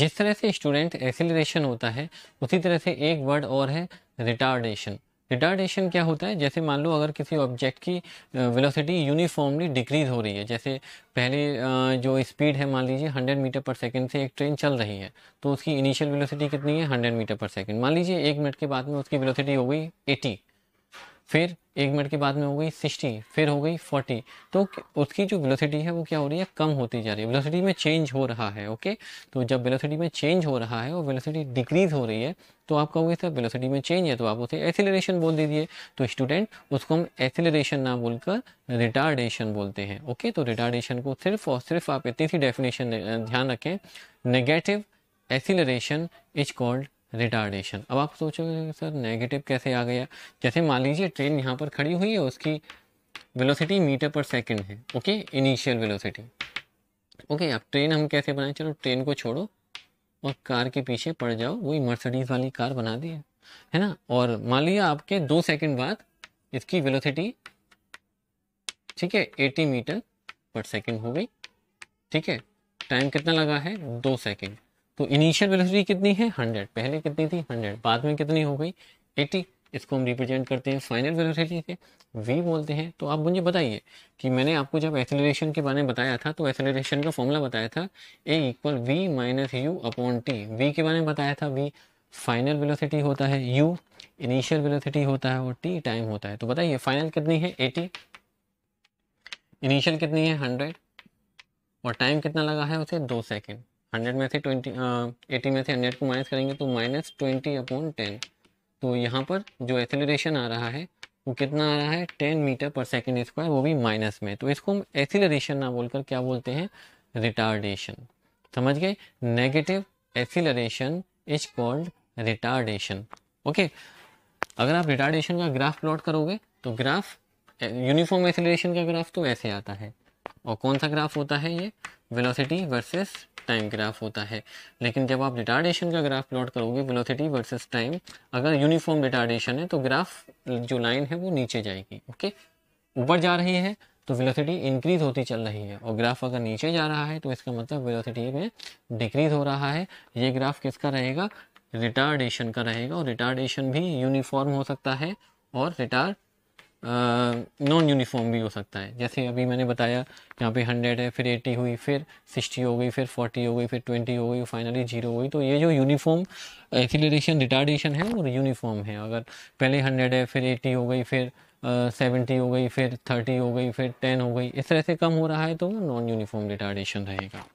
जिस तरह से स्टूडेंट एसिलेशन होता है उसी तरह से एक वर्ड और है रिटार्डेशन रिटार्डेशन क्या होता है जैसे मान लो अगर किसी ऑब्जेक्ट की वेलोसिटी यूनिफॉर्मली डिक्रीज हो रही है जैसे पहले जो स्पीड है मान लीजिए 100 मीटर पर सेकंड से एक ट्रेन चल रही है तो उसकी इनिशियल वेलोसिटी कितनी है 100 मीटर पर सेकंड मान लीजिए एक मिनट के बाद में उसकी वेलोसिटी हो गई 80 फिर एक मिनट के बाद में हो गई सिक्सटी फिर हो गई फोर्टी तो उसकी जो वेलोसिटी है वो क्या हो रही है कम होती जा रही है वेलोसिटी में चेंज हो रहा है ओके तो जब वेलोसिटी में चेंज हो रहा है और वेलोसिटी डिक्रीज हो रही है तो आप कहोगे सर वेलोसिटी में चेंज है तो आप उसे एसिलरेशन बोल दीजिए तो स्टूडेंट उसको हम एसिलरेशन ना बोलकर रिटार्डेशन बोलते हैं ओके तो रिटार्डेशन को सिर्फ और सिर्फ आप इतनी सी डेफिनेशन ध्यान रखें negative acceleration is called retardation अब आप सोचोगे सर नेगेटिव कैसे आ गया जैसे मान लीजिए ट्रेन यहाँ पर खड़ी हुई है उसकी वेलोसिटी मीटर पर सेकंड है ओके इनिशियल वेलोसिटी ओके अब ट्रेन हम कैसे बनाएं चलो ट्रेन को छोड़ो और कार के पीछे पड़ जाओ वही मर्सडीज वाली कार बना दी है है ना और मान लिया आपके दो सेकंड बाद इसकी वेलोसिटी ठीक है एटी मीटर पर सेकंड हो गई ठीक है टाइम कितना लगा है दो सेकंड तो इनिशियल वेलोसिटी कितनी है 100 पहले कितनी थी 100 बाद में कितनी हो गई 80 इसको हम रिप्रेजेंट करते हैं फाइनल वेलोसिटी से v बोलते हैं तो आप मुझे बताइए कि मैंने आपको जब एक्सेलरेशन के बारे में बताया था तो एक्सेलरेशन का फॉर्मूला बताया था a equal V minus U upon T V के बारे में बताया था v फाइनल वेलोसिटी होता है u इनिशियल वेलोसिटी होता है और t टाइम होता है तो बताइए फाइनल कितनी है 80 इनिशियल कितनी है 100 और टाइम कितना लगा है उसे दो सेकेंड हंड्रेड में से ट्वेंटी एटी में से हंड्रेड को माइनस करेंगे तो माइनस ट्वेंटी अपॉन टेन तो यहाँ पर जो एसिलेशन आ रहा है वो कितना आ रहा है ten metre per second square वो भी माइनस में तो इसको हम एक्सीलरेशन ना बोलकर क्या बोलते हैं रिटार्डेशन समझ गए negative acceleration is called retardation okay अगर आप रिटार्डेशन का ग्राफ प्लॉट करोगे तो ग्राफ यूनिफॉर्म एक्सीलरेशन का ग्राफ तो ऐसे आता है और कौन सा ग्राफ होता है ये वेलोसिटी वर्सेस टाइम ग्राफ होता है लेकिन जब आप रिटार्डेशन का ग्राफ प्लॉट करोगे वेलोसिटी वर्सेस टाइम अगर यूनिफॉर्म रिटार्डेशन है तो ग्राफ जो लाइन है वो नीचे जाएगी ओके ऊपर जा रही है तो वेलोसिटी इंक्रीज होती चल रही है और ग्राफ अगर नीचे जा रहा है तो इसका मतलब वेलोसिटी में डिक्रीज हो रहा है ये ग्राफ किसका रहेगा रिटार्डेशन का रहेगा और रिटार्डेशन भी यूनिफॉर्म हो सकता है और रिटार्ड नॉन यूनिफॉर्म भी हो सकता है जैसे अभी मैंने बताया यहाँ पे हंड्रेड है फिर एटी हुई फिर सिक्सटी हो गई फिर फोर्टी हो गई फिर ट्वेंटी हो गई फाइनली जीरो हो गई तो ये जो यूनिफॉर्म एक्सीलरेशन रिटार्डेशन है वो यूनिफॉर्म है अगर पहले हंड्रेड है फिर एटी हो गई फिर सेवेंटी uh, हो गई फिर थर्टी हो गई फिर टेन हो गई इस तरह से कम हो रहा है तो वो नॉन यूनिफॉर्म रिटार्डेशन रहेगा